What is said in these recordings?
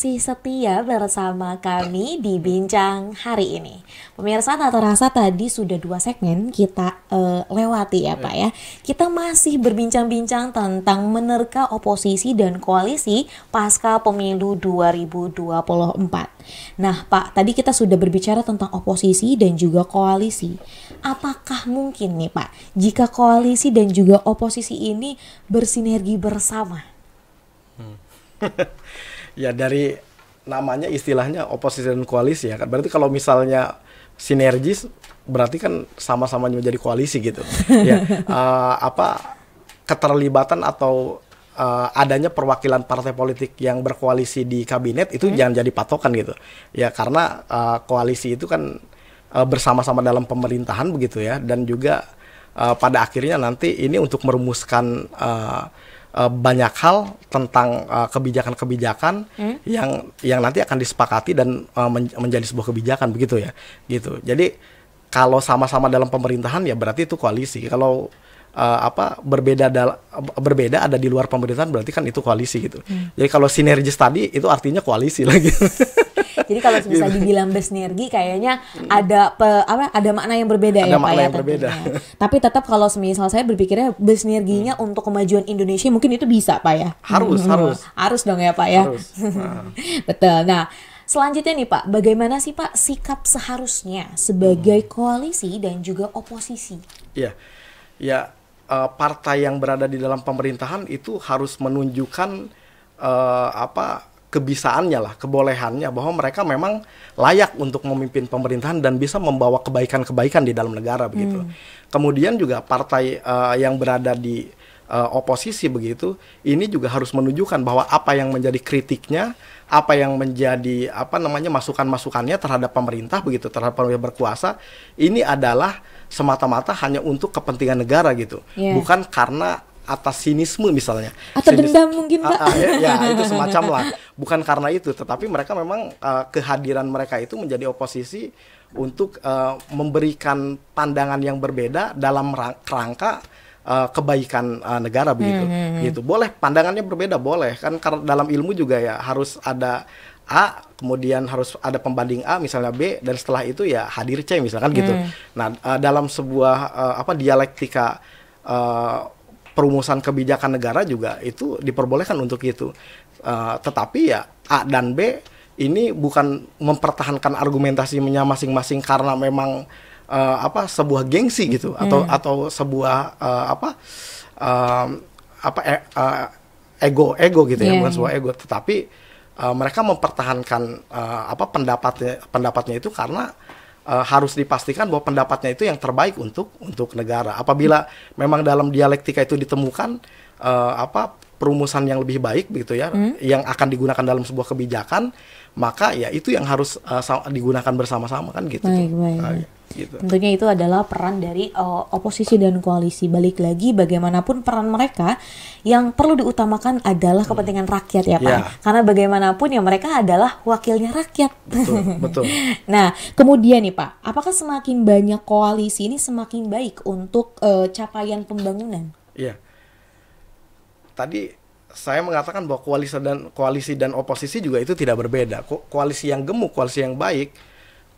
masih setia bersama kami di Bincang hari ini. Pemirsa tak terasa tadi sudah dua segmen kita uh, lewati ya Pak ya. Kita masih berbincang-bincang tentang menerka oposisi dan koalisi pasca pemilu 2024. Nah Pak, tadi kita sudah berbicara tentang oposisi dan juga koalisi. Apakah mungkin nih Pak, jika koalisi dan juga oposisi ini bersinergi bersama? Hmm. ya dari namanya istilahnya oposisi dan koalisi ya kan berarti kalau misalnya sinergis berarti kan sama-sama menjadi koalisi gitu ya uh, apa keterlibatan atau uh, adanya perwakilan partai politik yang berkoalisi di kabinet itu hmm. jangan jadi patokan gitu ya karena uh, koalisi itu kan uh, bersama-sama dalam pemerintahan begitu ya dan juga uh, pada akhirnya nanti ini untuk merumuskan uh, Eh, banyak hal tentang kebijakan eh, kebijakan-kebijakan hmm? yang yang nanti akan disepakati dan uh, men menjadi sebuah kebijakan begitu ya gitu jadi kalau sama-sama dalam pemerintahan ya berarti itu koalisi kalau uh, apa berbeda dal berbeda ada di luar pemerintahan berarti kan itu koalisi gitu hmm. jadi kalau sinergis tadi itu artinya koalisi lagi jadi kalau gitu. misalnya dibilang bersinergi kayaknya ada pe, apa ada makna yang berbeda ada ya makna Pak ya, yang ya berbeda. Tapi tetap kalau semisal saya berpikirnya bersinerginya hmm. untuk kemajuan Indonesia mungkin itu bisa Pak ya. Harus, hmm, harus. Harus dong ya Pak ya. Harus. Nah. Betul. Nah, Selanjutnya nih Pak, bagaimana sih Pak sikap seharusnya sebagai hmm. koalisi dan juga oposisi? Iya. Ya, ya partai yang berada di dalam pemerintahan itu harus menunjukkan uh, apa kebisaannya lah, kebolehannya bahwa mereka memang layak untuk memimpin pemerintahan dan bisa membawa kebaikan-kebaikan di dalam negara begitu. Hmm. Kemudian juga partai uh, yang berada di uh, oposisi begitu, ini juga harus menunjukkan bahwa apa yang menjadi kritiknya, apa yang menjadi apa namanya masukan-masukannya terhadap pemerintah begitu, terhadap pemerintah berkuasa, ini adalah semata-mata hanya untuk kepentingan negara gitu, yeah. bukan karena atas sinisme misalnya atau Sinis dendam mungkin pak ah, ah, ya, ya itu semacam lah bukan karena itu tetapi mereka memang uh, kehadiran mereka itu menjadi oposisi untuk uh, memberikan pandangan yang berbeda dalam kerangka uh, kebaikan uh, negara begitu hmm, hmm, hmm. gitu boleh pandangannya berbeda boleh kan karena dalam ilmu juga ya harus ada A kemudian harus ada pembanding A misalnya B dan setelah itu ya hadir C misalkan gitu hmm. nah uh, dalam sebuah uh, apa dialektika perumusan kebijakan negara juga itu diperbolehkan untuk itu. Uh, tetapi ya A dan B ini bukan mempertahankan argumentasinya masing-masing karena memang uh, apa sebuah gengsi gitu hmm. atau atau sebuah uh, apa uh, apa e, uh, ego ego gitu yeah. ya iya. bukan sebuah ego tetapi uh, mereka mempertahankan uh, apa pendapatnya pendapatnya itu karena uh, harus dipastikan bahwa pendapatnya itu yang terbaik untuk untuk negara. Apabila hmm. memang dalam dialektika itu ditemukan uh, apa perumusan yang lebih baik begitu ya, hmm. yang akan digunakan dalam sebuah kebijakan, maka ya itu yang harus uh, digunakan bersama-sama kan gitu. Baik, baik. Nah, ya. Gitu. Tentunya itu adalah peran dari uh, oposisi dan koalisi. Balik lagi bagaimanapun peran mereka yang perlu diutamakan adalah kepentingan hmm. rakyat ya Pak. Yeah. Karena bagaimanapun ya mereka adalah wakilnya rakyat. Betul, betul. nah, kemudian nih Pak, apakah semakin banyak koalisi ini semakin baik untuk uh, capaian pembangunan? Iya. Tadi saya mengatakan bahwa koalisi dan koalisi dan oposisi juga itu tidak berbeda. koalisi yang gemuk, koalisi yang baik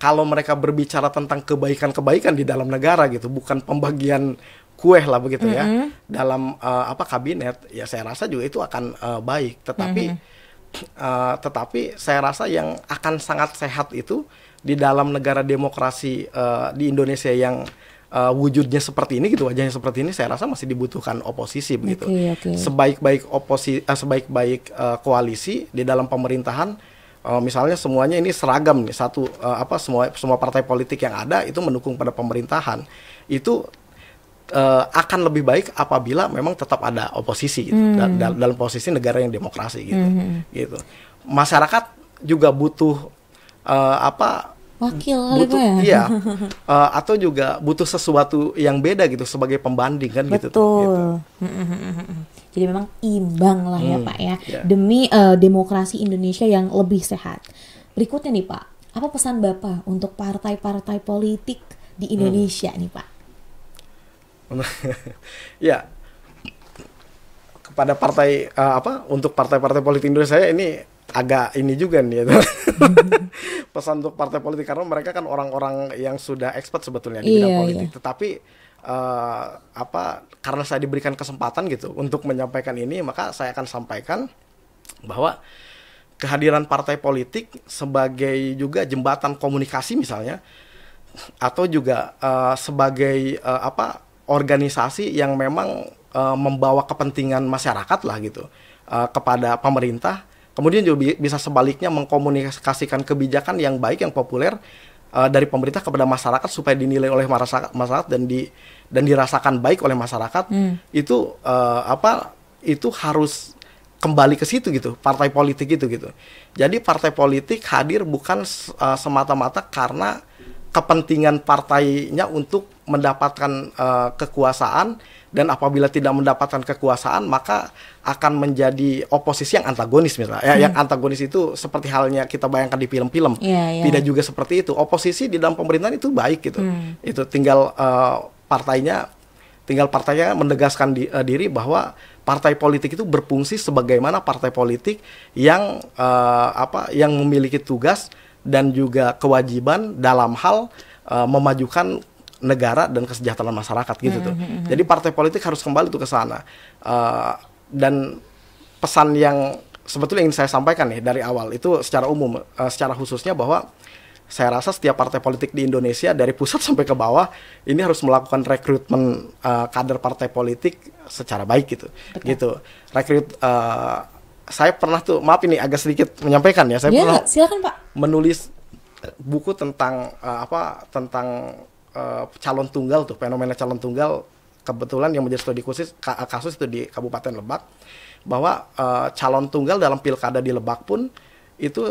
kalau mereka berbicara tentang kebaikan-kebaikan di dalam negara gitu, bukan pembagian kue lah begitu mm -hmm. ya dalam uh, apa kabinet ya saya rasa juga itu akan uh, baik tetapi mm -hmm. uh, tetapi saya rasa yang akan sangat sehat itu di dalam negara demokrasi uh, di Indonesia yang uh, wujudnya seperti ini gitu wajahnya seperti ini saya rasa masih dibutuhkan oposisi begitu okay, okay. sebaik-baik oposisi uh, sebaik-baik uh, koalisi di dalam pemerintahan uh, misalnya semuanya ini seragam nih satu uh, apa semua semua partai politik yang ada itu mendukung pada pemerintahan itu uh, akan lebih baik apabila memang tetap ada oposisi gitu, mm. da da dalam posisi negara yang demokrasi gitu mm -hmm. gitu masyarakat juga butuh uh, apa wakil butuh ya? iya uh, atau juga butuh sesuatu yang beda gitu sebagai pembanding kan gitu Betul. gitu tuh, Jadi memang imbang lah ya hmm, Pak ya yeah. demi uh, demokrasi Indonesia yang lebih sehat. Berikutnya nih Pak, apa pesan Bapak untuk partai-partai politik di hmm. Indonesia hmm. nih Pak? ya kepada partai uh, apa untuk partai-partai politik Indonesia ini agak ini juga nih ya. pesan untuk partai politik karena mereka kan orang-orang yang sudah expert sebetulnya di iya, iya. politik iya. tetapi uh, apa karena saya diberikan kesempatan gitu untuk menyampaikan ini maka saya akan sampaikan bahwa kehadiran partai politik sebagai juga jembatan komunikasi misalnya atau juga uh, sebagai uh, apa organisasi yang memang uh, membawa kepentingan masyarakat lah gitu uh, kepada pemerintah Kemudian juga bisa sebaliknya mengkomunikasikan kebijakan yang baik yang populer uh, dari pemerintah kepada masyarakat supaya dinilai oleh masyarakat, masyarakat dan di dan dirasakan baik oleh masyarakat hmm. itu uh, apa itu harus kembali ke situ gitu partai politik itu gitu jadi partai politik hadir bukan uh, semata-mata karena kepentingan partainya untuk mendapatkan uh, kekuasaan dan apabila tidak mendapatkan kekuasaan maka akan menjadi oposisi yang antagonis misalnya ya, yang hmm. antagonis itu seperti halnya kita bayangkan di film-film yeah, iya, iya. yeah. tidak juga seperti itu oposisi di dalam pemerintahan itu baik gitu hmm. itu tinggal uh, partainya tinggal partainya menegaskan di, uh, diri bahwa partai politik itu berfungsi sebagaimana partai politik yang uh, apa yang memiliki tugas dan juga kewajiban dalam hal uh, memajukan negara dan kesejahteraan masyarakat gitu Mm -hmm. Jadi partai politik harus kembali tuh ke sana. Uh, dan pesan yang sebetulnya ingin saya sampaikan nih dari awal itu secara umum, uh, secara khususnya bahwa saya rasa setiap partai politik di Indonesia dari pusat sampai ke bawah ini harus melakukan rekrutmen uh, kader partai politik secara baik gitu. Betul. Gitu. Rekrut uh, saya pernah tuh maaf ini agak sedikit menyampaikan ya. Saya ya, pernah silakan, Pak. menulis buku tentang uh, apa tentang uh, calon tunggal tuh fenomena calon tunggal kebetulan yang menjadi studi khusus kasus itu di Kabupaten Lebak bahwa uh, calon tunggal dalam pilkada di Lebak pun itu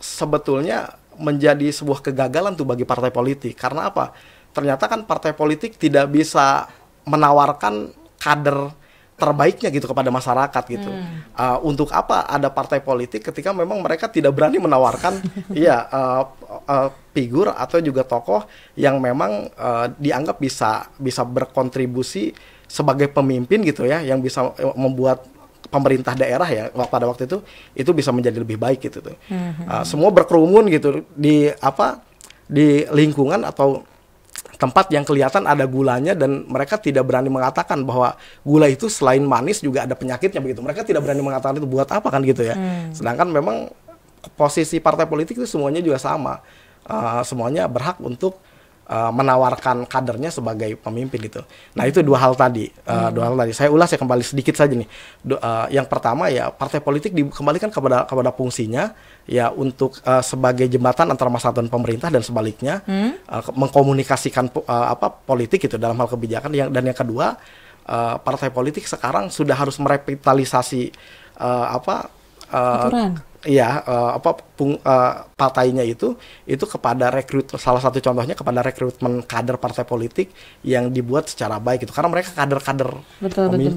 sebetulnya menjadi sebuah kegagalan tuh bagi partai politik karena apa ternyata kan partai politik tidak bisa menawarkan kader terbaiknya gitu kepada masyarakat gitu. Hmm. Uh, untuk apa ada partai politik ketika memang mereka tidak berani menawarkan ya uh, uh, figur atau juga tokoh yang memang uh, dianggap bisa bisa berkontribusi sebagai pemimpin gitu ya yang bisa eh, membuat pemerintah daerah ya pada waktu itu itu bisa menjadi lebih baik gitu tuh. Hmm. Uh, semua berkerumun gitu di apa di lingkungan atau tempat yang kelihatan ada gulanya dan mereka tidak berani mengatakan bahwa gula itu selain manis juga ada penyakitnya begitu. Mereka tidak berani mengatakan itu buat apa kan gitu ya. Hmm. Sedangkan memang posisi partai politik itu semuanya juga sama. Uh, semuanya berhak untuk Eh, menawarkan kadernya sebagai pemimpin itu. Nah itu dua hal tadi, uh, dua hal tadi. Saya ulas ya kembali sedikit saja nih. Du, uh, eh, yang pertama ya partai politik dikembalikan kepada kepada fungsinya ya untuk uh, sebagai jembatan antara masyarakat dan pemerintah dan sebaliknya hmm. uh, mengkomunikasikan uh, apa politik itu dalam hal kebijakan. Yang dan yang kedua uh, partai politik sekarang sudah harus merevitalisasi uh, apa uh, Iya, uh, apa pung, uh, partainya itu itu kepada rekrut salah satu contohnya kepada rekrutmen kader partai politik yang dibuat secara baik itu karena mereka kader-kader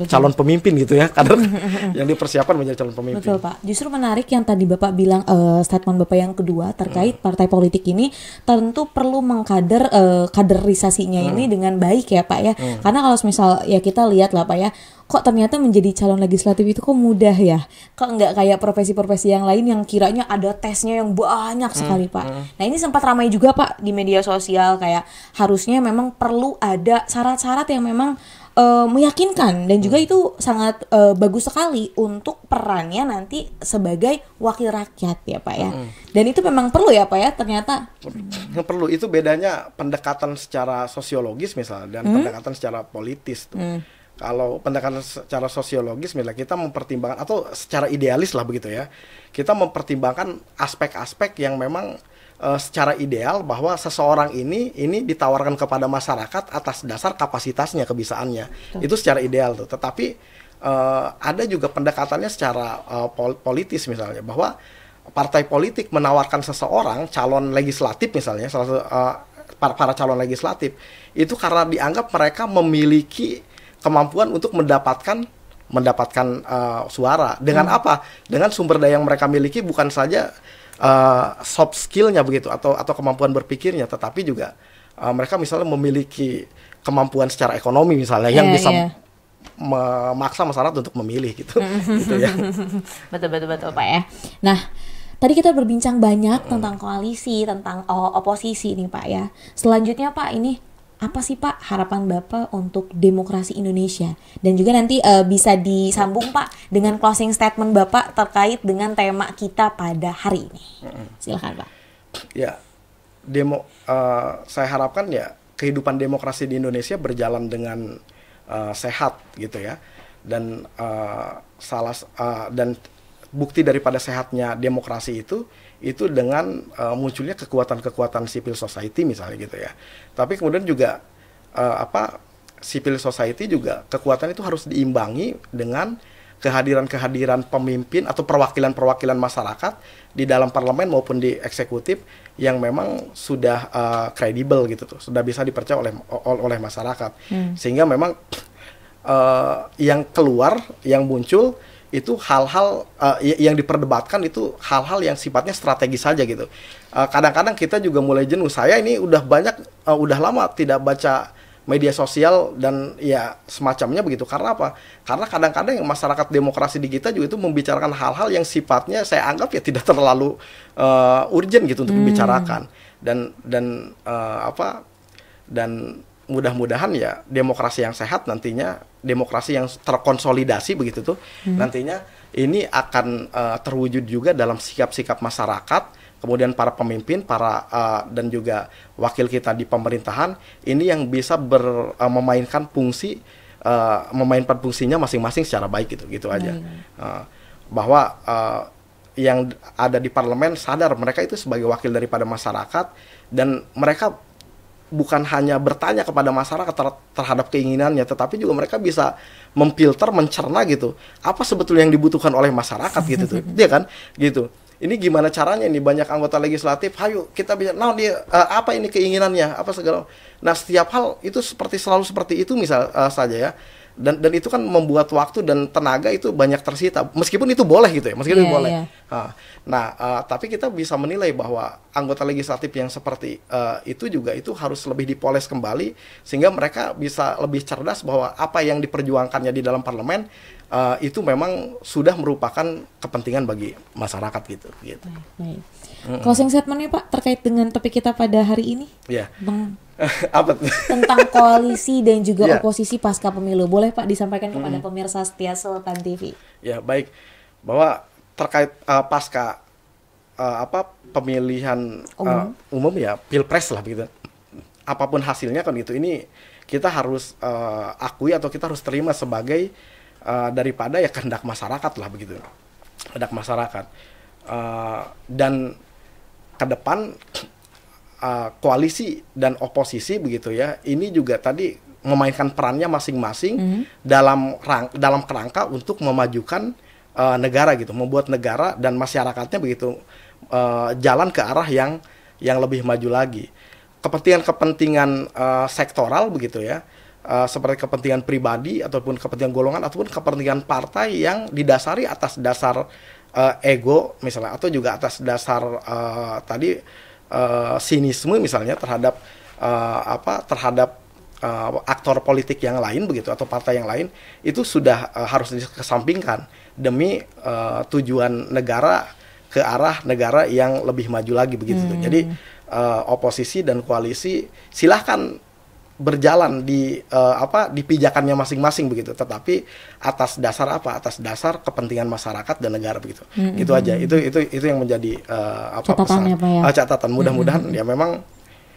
calon pemimpin gitu ya, kader yang dipersiapkan menjadi calon pemimpin. Betul, Pak. Justru menarik yang tadi Bapak bilang uh, statement Bapak yang kedua terkait hmm. partai politik ini tentu perlu mengkader uh, kaderisasinya hmm. ini dengan baik ya, Pak ya. Hmm. Karena kalau misal ya kita lihat lah Pak ya kok ternyata menjadi calon legislatif itu kok mudah ya kok nggak kayak profesi-profesi yang lain yang kiranya ada tesnya yang banyak sekali hmm, pak hmm. nah ini sempat ramai juga pak di media sosial kayak harusnya memang perlu ada syarat-syarat yang memang uh, meyakinkan dan juga hmm. itu sangat uh, bagus sekali untuk perannya nanti sebagai wakil rakyat ya pak ya -hmm. dan itu memang perlu ya pak ya ternyata yang perlu itu bedanya pendekatan secara sosiologis misalnya dan -hmm. pendekatan secara politis tuh -hmm kalau pendekatan secara sosiologis misalnya kita mempertimbangkan atau secara idealis lah begitu ya kita mempertimbangkan aspek-aspek yang memang uh, secara ideal bahwa seseorang ini ini ditawarkan kepada masyarakat atas dasar kapasitasnya kebisaannya Betul. itu secara ideal tuh tetapi uh, ada juga pendekatannya secara uh, politis misalnya bahwa partai politik menawarkan seseorang calon legislatif misalnya salah satu uh, para calon legislatif itu karena dianggap mereka memiliki kemampuan untuk mendapatkan mendapatkan uh, suara dengan hmm. apa dengan sumber daya yang mereka miliki bukan saja uh, soft skillnya begitu atau atau kemampuan berpikirnya tetapi juga uh, mereka misalnya memiliki kemampuan secara ekonomi misalnya yeah, yang iya, bisa yeah. memaksa masyarakat untuk memilih gitu hmm. gitu ya betul betul betul pak ya nah Tadi kita berbincang banyak tentang hmm. koalisi, tentang oh, oposisi nih Pak ya. Selanjutnya Pak ini apa sih Pak harapan Bapak untuk demokrasi Indonesia dan juga nanti uh, bisa disambung Pak dengan closing statement Bapak terkait dengan tema kita pada hari ini. Silahkan Pak. Ya, demo uh, saya harapkan ya kehidupan demokrasi di Indonesia berjalan dengan uh, sehat gitu ya dan uh, salah uh, dan bukti daripada sehatnya demokrasi itu itu dengan uh, munculnya kekuatan-kekuatan civil society misalnya gitu ya. Tapi kemudian juga uh, apa civil society juga kekuatan itu harus diimbangi dengan kehadiran-kehadiran pemimpin atau perwakilan-perwakilan masyarakat di dalam parlemen maupun di eksekutif yang memang sudah eh, kredibel uh, gitu tuh, sudah bisa dipercaya oleh oleh masyarakat. Hmm. Sehingga memang uh, yang keluar, yang muncul itu hal-hal uh, yang diperdebatkan itu hal-hal yang sifatnya strategis saja gitu. Eh, kadang-kadang uh, kita juga mulai jenuh. Saya ini udah banyak, uh, udah lama tidak baca media sosial dan ya semacamnya begitu. Karena apa? Karena kadang-kadang yang masyarakat demokrasi di kita juga itu membicarakan hal-hal yang sifatnya saya anggap ya tidak terlalu uh, urgent gitu untuk hmm. dibicarakan dan dan uh, apa dan mudah-mudahan ya demokrasi yang sehat nantinya demokrasi yang terkonsolidasi begitu tuh hmm. nantinya ini akan uh, terwujud juga dalam sikap-sikap masyarakat kemudian para pemimpin, para uh, dan juga wakil kita di pemerintahan ini yang bisa ber, uh, memainkan fungsi uh, memainkan fungsinya masing-masing secara baik gitu gitu aja hmm. uh, bahwa uh, yang ada di parlemen sadar mereka itu sebagai wakil daripada masyarakat dan mereka bukan hanya bertanya kepada masyarakat ter terhadap keinginannya, tetapi juga mereka bisa memfilter, mencerna gitu, apa sebetulnya yang dibutuhkan oleh masyarakat gitu tuh, dia kan, gitu. Ini gimana caranya ini banyak anggota legislatif, hayu kita bisa, nah dia uh, apa ini keinginannya, apa segala. Nah setiap hal itu seperti selalu seperti itu misal uh, saja ya dan dan itu kan membuat waktu dan tenaga itu banyak tersita meskipun itu boleh gitu ya meskipun yeah, itu boleh yeah. nah uh, tapi kita bisa menilai bahwa anggota legislatif yang seperti uh, itu juga itu harus lebih dipoles kembali sehingga mereka bisa lebih cerdas bahwa apa yang diperjuangkannya di dalam parlemen uh, itu memang sudah merupakan kepentingan bagi masyarakat gitu gitu. Baik, baik. Mm Closing statementnya Pak terkait dengan topik kita pada hari ini, yeah. bang apa tentang koalisi dan juga yeah. oposisi pasca pemilu boleh Pak disampaikan kepada mm pemirsa setia Sultan TV. Ya baik bahwa terkait uh, pasca uh, apa pemilihan umum. Uh, umum ya pilpres lah begitu apapun hasilnya kan gitu ini kita harus uh, akui atau kita harus terima sebagai uh, daripada ya kehendak masyarakat lah begitu kehendak masyarakat uh, dan ke depan uh, koalisi dan oposisi begitu ya ini juga tadi memainkan perannya masing-masing mm -hmm. dalam rang dalam kerangka untuk memajukan uh, negara gitu membuat negara dan masyarakatnya begitu uh, jalan ke arah yang yang lebih maju lagi kepentingan-kepentingan uh, sektoral begitu ya Eh, seperti kepentingan pribadi ataupun kepentingan golongan ataupun kepentingan partai yang didasari atas dasar uh, ego misalnya atau juga atas dasar uh, tadi uh, sinisme misalnya terhadap uh, apa terhadap uh, aktor politik yang lain begitu atau partai yang lain itu sudah uh, harus dikesampingkan demi uh, tujuan negara ke arah negara yang lebih maju lagi begitu hmm. jadi uh, oposisi dan koalisi silahkan berjalan di uh, apa di pijakannya masing-masing begitu tetapi atas dasar apa atas dasar kepentingan masyarakat dan negara begitu mm -hmm. itu aja itu itu itu yang menjadi uh, apa catatan ya, Pak, ya? Uh, catatan mudah-mudahan mm -hmm. ya memang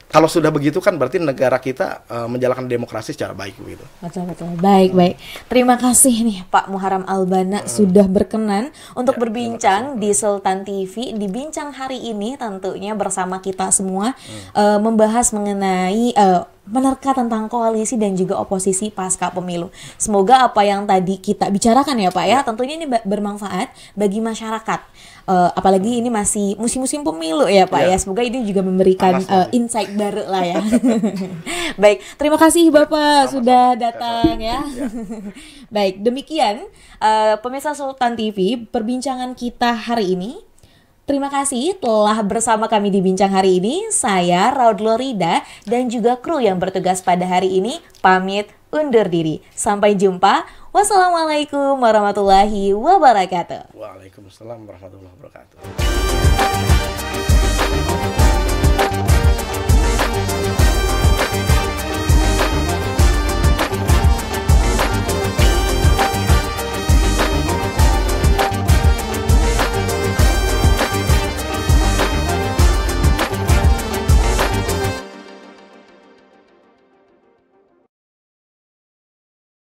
kalau sudah begitu kan berarti negara kita uh, menjalankan demokrasi secara baik begitu. Betul betul. Baik hmm. baik. Terima kasih nih Pak Muharam Albana hmm. sudah berkenan untuk ya, berbincang di Sultan TV di bincang hari ini tentunya bersama kita semua hmm. uh, membahas mengenai uh, menerka tentang koalisi dan juga oposisi pasca pemilu. Semoga apa yang tadi kita bicarakan ya Pak ya, ya. tentunya ini bermanfaat bagi masyarakat. Uh, apalagi ini masih musim-musim pemilu ya Pak ya. ya. Semoga ini juga memberikan Panas, uh, insight baru lah ya. Baik, terima kasih ya, Bapak ya, sudah datang ya. ya. Baik, demikian uh, pemirsa Sultan TV perbincangan kita hari ini Terima kasih telah bersama kami di Bincang hari ini. Saya Raud Lorida dan juga kru yang bertugas pada hari ini pamit undur diri. Sampai jumpa. Wassalamualaikum warahmatullahi wabarakatuh. Waalaikumsalam warahmatullahi wabarakatuh.